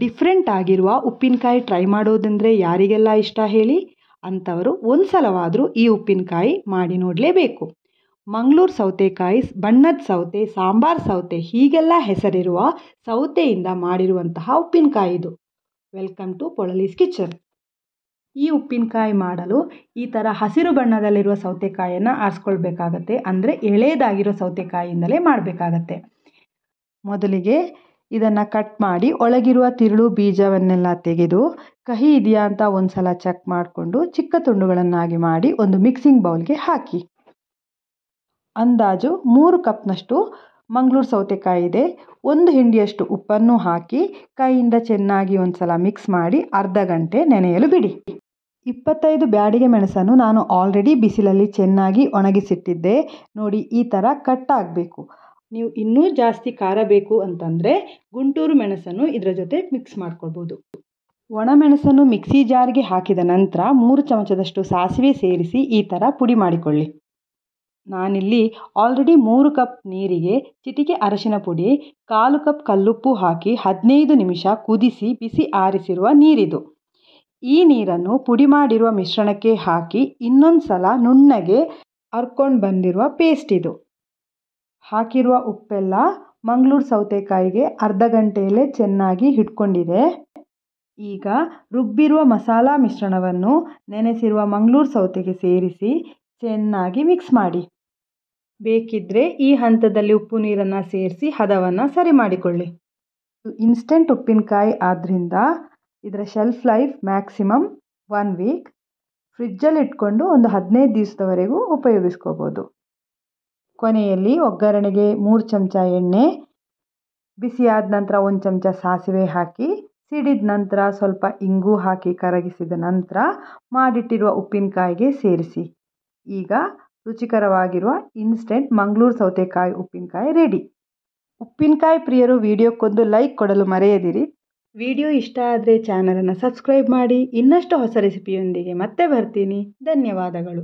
different ಆಗಿರುವ ಉಪ್ಪಿನಕಾಯಿ try ಮಾಡೋದಂದರೆ ಯಾರಿಗೆಲ್ಲ ಇಷ್ಟ ಹೇಳಿ ಅಂಥವರು ಒಂದು ಸಲವಾದರೂ ಈ ಉಪ್ಪಿನಕಾಯಿ ಮಾಡಿ ನೋಡಲೇಬೇಕು ಮಂಗಳೂರು ಸೌತೆಕಾಯಿ ಬಣ್ಣದ ಸೌತೆ ಸಾಂಬಾರ್ ಸೌತೆ ಹೀಗೆಲ್ಲ ಹೆಸರಿರುವ ಸೌತೆಯಿಂದ ಮಾಡಿರುವಂತಹ ಉಪ್ಪಿನಕಾಯಿ ಇದು ವೆಲ್ಕಮ್ ಟು ಪೊಳಲೀಸ್ ಕಿಚನ್ ಈ ಉಪ್ಪಿನಕಾಯಿ ಮಾಡಲು ಈ ಥರ ಹಸಿರು ಬಣ್ಣದಲ್ಲಿರುವ ಸೌತೆಕಾಯಿಯನ್ನು ಆರಿಸ್ಕೊಳ್ಬೇಕಾಗತ್ತೆ ಅಂದರೆ ಎಳೆಯದಾಗಿರೋ ಸೌತೆಕಾಯಿಯಿಂದಲೇ ಮಾಡಬೇಕಾಗತ್ತೆ ಮೊದಲಿಗೆ ಇದನ್ನು ಕಟ್ ಮಾಡಿ ಒಳಗಿರುವ ತಿರುಳು ಬೀಜವನ್ನೆಲ್ಲ ತೆಗೆದು ಕಹಿ ಇದೆಯಾ ಅಂತ ಒಂದು ಸಲ ಚೆಕ್ ಮಾಡಿಕೊಂಡು ಚಿಕ್ಕ ತುಂಡುಗಳನ್ನಾಗಿ ಮಾಡಿ ಒಂದು ಮಿಕ್ಸಿಂಗ್ ಬೌಲ್ಗೆ ಹಾಕಿ ಅಂದಾಜು ಮೂರು ಕಪ್ನಷ್ಟು ಮಂಗಳೂರು ಸೌತೆಕಾಯಿ ಇದೆ ಒಂದು ಹಿಂಡಿಯಷ್ಟು ಉಪ್ಪನ್ನು ಹಾಕಿ ಕೈಯಿಂದ ಚೆನ್ನಾಗಿ ಒಂದು ಸಲ ಮಿಕ್ಸ್ ಮಾಡಿ ಅರ್ಧ ಗಂಟೆ ನೆನೆಯಲು ಬಿಡಿ ಇಪ್ಪತ್ತೈದು ಬ್ಯಾಡಿಗೆ ಮೆಣಸನ್ನು ನಾನು ಆಲ್ರೆಡಿ ಬಿಸಿಲಲ್ಲಿ ಚೆನ್ನಾಗಿ ಒಣಗಿಸಿಟ್ಟಿದ್ದೆ ನೋಡಿ ಈ ಥರ ಕಟ್ ಆಗಬೇಕು ನೀವು ಇನ್ನೂ ಜಾಸ್ತಿ ಖಾರ ಬೇಕು ಅಂತಂದರೆ ಗುಂಟೂರು ಮೆಣಸನ್ನು ಇದರ ಜೊತೆ ಮಿಕ್ಸ್ ಮಾಡ್ಕೊಳ್ಬೋದು ಒಣಮೆಣಸನ್ನು ಮಿಕ್ಸಿ ಜಾರ್ಗೆ ಹಾಕಿದ ನಂತರ ಮೂರು ಚಮಚದಷ್ಟು ಸಾಸಿವೆ ಸೇರಿಸಿ ಈ ಥರ ಪುಡಿ ಮಾಡಿಕೊಳ್ಳಿ ನಾನಿಲ್ಲಿ ಆಲ್ರೆಡಿ ಮೂರು ಕಪ್ ನೀರಿಗೆ ಚಿಟಿಕೆ ಅರಶಿನ ಪುಡಿ ಕಾಲು ಕಪ್ ಕಲ್ಲುಪ್ಪು ಹಾಕಿ ಹದಿನೈದು ನಿಮಿಷ ಕುದಿಸಿ ಬಿಸಿ ಆರಿಸಿರುವ ನೀರಿದು ಈ ನೀರನ್ನು ಪುಡಿ ಮಾಡಿರುವ ಮಿಶ್ರಣಕ್ಕೆ ಹಾಕಿ ಇನ್ನೊಂದು ಸಲ ನುಣ್ಣಗೆ ಹರ್ಕೊಂಡು ಬಂದಿರುವ ಪೇಸ್ಟ್ ಇದು ಹಾಕಿರುವ ಉಪ್ಪೆಲ್ಲ ಮಂಗ್ಳೂರು ಸೌತೆಕಾಯಿಗೆ ಅರ್ಧ ಗಂಟೆಯಲ್ಲೇ ಚೆನ್ನಾಗಿ ಹಿಡ್ಕೊಂಡಿದೆ ಈಗ ರುಬ್ಬಿರುವ ಮಸಾಲಾ ಮಿಶ್ರಣವನ್ನು ನೆನೆಸಿರುವ ಮಂಗ್ಳೂರು ಸೌತೆಗೆ ಸೇರಿಸಿ ಚೆನ್ನಾಗಿ ಮಿಕ್ಸ್ ಮಾಡಿ ಬೇಕಿದ್ದರೆ ಈ ಹಂತದಲ್ಲಿ ಉಪ್ಪು ನೀರನ್ನು ಸೇರಿಸಿ ಹದವನ್ನು ಸರಿ ಮಾಡಿಕೊಳ್ಳಿ ಇನ್ಸ್ಟೆಂಟ್ ಉಪ್ಪಿನಕಾಯಿ ಆದ್ದರಿಂದ ಇದರ shelf life maximum one week ಫ್ರಿಜ್ಜಲ್ಲಿ ಇಟ್ಕೊಂಡು ಒಂದು ಹದಿನೈದು ದಿವಸದವರೆಗೂ ಉಪಯೋಗಿಸ್ಕೋಬೋದು ಕೊನೆಯಲ್ಲಿ ಒಗ್ಗರಣೆಗೆ ಮೂರು ಚಮಚ ಎಣ್ಣೆ ಬಿಸಿಯಾದ ನಂತರ ಒಂದು ಚಮಚ ಸಾಸಿವೆ ಹಾಕಿ ಸಿಡಿದ ನಂತರ ಸ್ವಲ್ಪ ಇಂಗು ಹಾಕಿ ಕರಗಿಸಿದ ನಂತರ ಮಾಡಿಟ್ಟಿರುವ ಉಪ್ಪಿನಕಾಯಿಗೆ ಸೇರಿಸಿ ಈಗ ರುಚಿಕರವಾಗಿರುವ ಇನ್ಸ್ಟೆಂಟ್ ಮಂಗಳೂರು ಸೌತೆಕಾಯಿ ಉಪ್ಪಿನಕಾಯಿ ರೆಡಿ ಉಪ್ಪಿನಕಾಯಿ ಪ್ರಿಯರು ವಿಡಿಯೋಕ್ಕೊಂದು ಲೈಕ್ ಕೊಡಲು ಮರೆಯದಿರಿ ವಿಡಿಯೋ ಇಷ್ಟ ಆದರೆ ಚಾನಲನ್ನು ಸಬ್ಸ್ಕ್ರೈಬ್ ಮಾಡಿ ಇನ್ನಷ್ಟು ಹೊಸ ರೆಸಿಪಿಯೊಂದಿಗೆ ಮತ್ತೆ ಬರ್ತೀನಿ ಧನ್ಯವಾದಗಳು